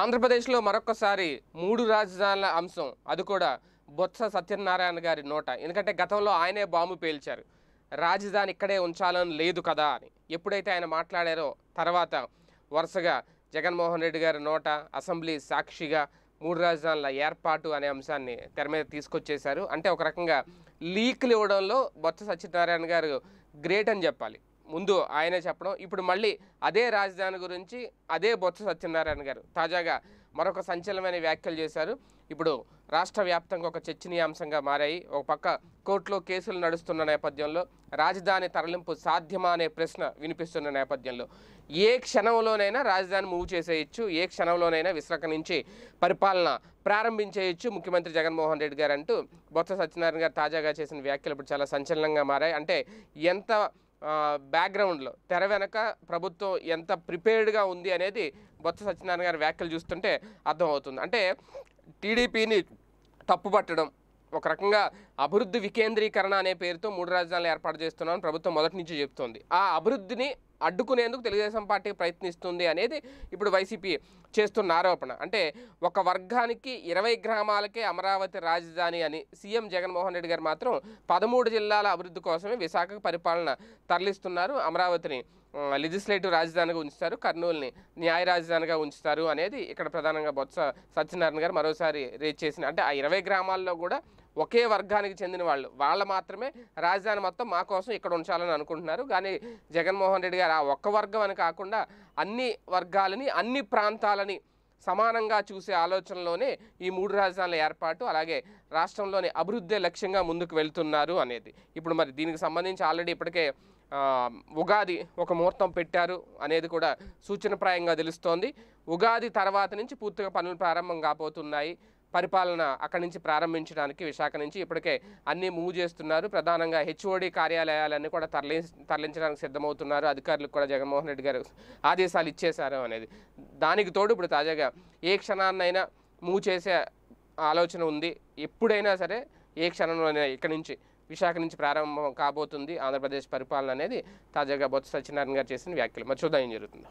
ఆంధ్రప్రదేశ్లో మరొకసారి మూడు రాజధానుల అంశం అది కూడా బొత్స సత్యనారాయణ గారి నోట ఎందుకంటే గతంలో ఆయనే బాంబు పేల్చారు రాజధాని ఇక్కడే ఉంచాలని లేదు కదా అని ఎప్పుడైతే ఆయన మాట్లాడారో తర్వాత వరుసగా జగన్మోహన్ రెడ్డి గారి నోట అసెంబ్లీ సాక్షిగా మూడు రాజధానుల ఏర్పాటు అనే అంశాన్ని తెర మీద తీసుకొచ్చేశారు అంటే ఒక రకంగా లీక్లు ఇవ్వడంలో బొత్స సత్యనారాయణ గారు గ్రేట్ అని చెప్పాలి ముందు ఆయనే చెప్పడం ఇప్పుడు మళ్ళీ అదే రాజధాని గురించి అదే బొత్స సత్యనారాయణ గారు తాజాగా మరొక సంచలనమైన వ్యాఖ్యలు చేశారు ఇప్పుడు రాష్ట్ర వ్యాప్తంగా ఒక చర్చనీయాంశంగా మారాయి ఒక పక్క కోర్టులో కేసులు నడుస్తున్న నేపథ్యంలో రాజధాని తరలింపు సాధ్యమా అనే ప్రశ్న వినిపిస్తున్న నేపథ్యంలో ఏ క్షణంలోనైనా రాజధాని మూవ్ చేసేయచ్చు ఏ క్షణంలోనైనా విశ్రక నుంచి పరిపాలన ప్రారంభించేయచ్చు ముఖ్యమంత్రి జగన్మోహన్ రెడ్డి గారు అంటూ బొత్స సత్యనారాయణ గారు తాజాగా చేసిన వ్యాఖ్యలు ఇప్పుడు చాలా సంచలనంగా మారాయి అంటే ఎంత బ్యాక్గ్రౌండ్లో తెర వెనక ప్రభుత్వం ఎంత ప్రిపేర్డ్గా ఉంది అనేది బొత్స సత్యనారాయణ గారి వ్యాఖ్యలు చూస్తుంటే అర్థమవుతుంది అంటే టీడీపీని తప్పుపట్టడం ఒక రకంగా అభివృద్ధి వికేంద్రీకరణ అనే పేరుతో మూడు రాజధానులు ఏర్పాటు చేస్తున్నామని ప్రభుత్వం మొదటి నుంచి చెప్తోంది ఆ అభివృద్ధిని అడ్డుకునేందుకు తెలుగుదేశం పార్టీ ప్రయత్నిస్తుంది అనేది ఇప్పుడు వైసీపీ చేస్తున్న ఆరోపణ అంటే ఒక వర్గానికి ఇరవై గ్రామాలకే అమరావతి రాజధాని అని సీఎం జగన్మోహన్ రెడ్డి గారు మాత్రం పదమూడు జిల్లాల అభివృద్ధి కోసమే విశాఖకు పరిపాలన తరలిస్తున్నారు అమరావతిని లెజిస్లేటివ్ రాజధానిగా ఉంచుతారు కర్నూలుని న్యాయ రాజధానిగా ఉంచుతారు అనేది ఇక్కడ ప్రధానంగా బొత్స సత్యనారాయణ గారు మరోసారి రేజ్ చేసిన అంటే ఆ ఇరవై గ్రామాల్లో కూడా ఒకే వర్గానికి చెందిన వాళ్ళు వాళ్ళు మాత్రమే రాజధాని మొత్తం మా కోసం ఇక్కడ ఉంచాలని అనుకుంటున్నారు కానీ జగన్మోహన్ రెడ్డి గారు ఆ ఒక్క వర్గం అని కాకుండా అన్ని వర్గాలని అన్ని ప్రాంతాలని సమానంగా చూసే ఆలోచనలోనే ఈ మూడు రాజధానుల ఏర్పాటు అలాగే రాష్ట్రంలోని అభివృద్ధి లక్ష్యంగా ముందుకు వెళ్తున్నారు అనేది ఇప్పుడు మరి దీనికి సంబంధించి ఆల్రెడీ ఇప్పటికే ఉగాది ఒక ముహూర్తం పెట్టారు అనేది కూడా సూచనప్రాయంగా తెలుస్తోంది ఉగాది తర్వాత నుంచి పూర్తిగా పనులు ప్రారంభం కాబోతున్నాయి పరిపాలన అక్కడి నుంచి ప్రారంభించడానికి విశాఖ నుంచి ఇప్పటికే అన్నీ మూవ్ చేస్తున్నారు ప్రధానంగా హెచ్ఓడి కార్యాలయాలన్నీ కూడా తరలి తరలించడానికి సిద్ధమవుతున్నారు అధికారులకు కూడా జగన్మోహన్ రెడ్డి గారు ఆదేశాలు ఇచ్చేశారు అనేది దానికి తోడు ఇప్పుడు తాజాగా ఏ క్షణాన్నైనా మూవ్ చేసే ఆలోచన ఉంది ఎప్పుడైనా సరే ఏ క్షణంలోనైనా ఇక్కడి నుంచి విశాఖ నుంచి ప్రారంభం కాబోతుంది ఆంధ్రప్రదేశ్ పరిపాలన అనేది తాజాగా బొత్స సత్యనారాయణ గారు చేసిన వ్యాఖ్యలు మరి చూద్దాం ఏం జరుగుతుందో